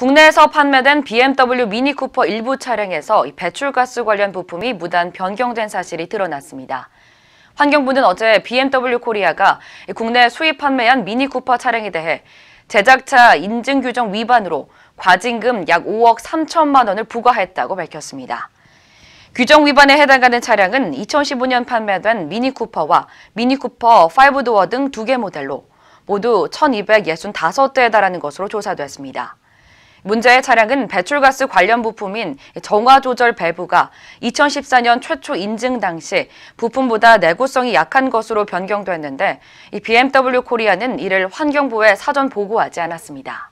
국내에서 판매된 BMW 미니 쿠퍼 일부 차량에서 배출가스 관련 부품이 무단 변경된 사실이 드러났습니다. 환경부는 어제 BMW 코리아가 국내 수입 판매한 미니 쿠퍼 차량에 대해 제작차 인증 규정 위반으로 과징금 약 5억 3천만 원을 부과했다고 밝혔습니다. 규정 위반에 해당하는 차량은 2015년 판매된 미니 쿠퍼와 미니 쿠퍼 5도어 등 두 개 모델로 모두 1,265대에 달하는 것으로 조사됐습니다. 문제의 차량은 배출가스 관련 부품인 정화조절 밸브가 2014년 최초 인증 당시 부품보다 내구성이 약한 것으로 변경됐는데 BMW 코리아는 이를 환경부에 사전 보고하지 않았습니다.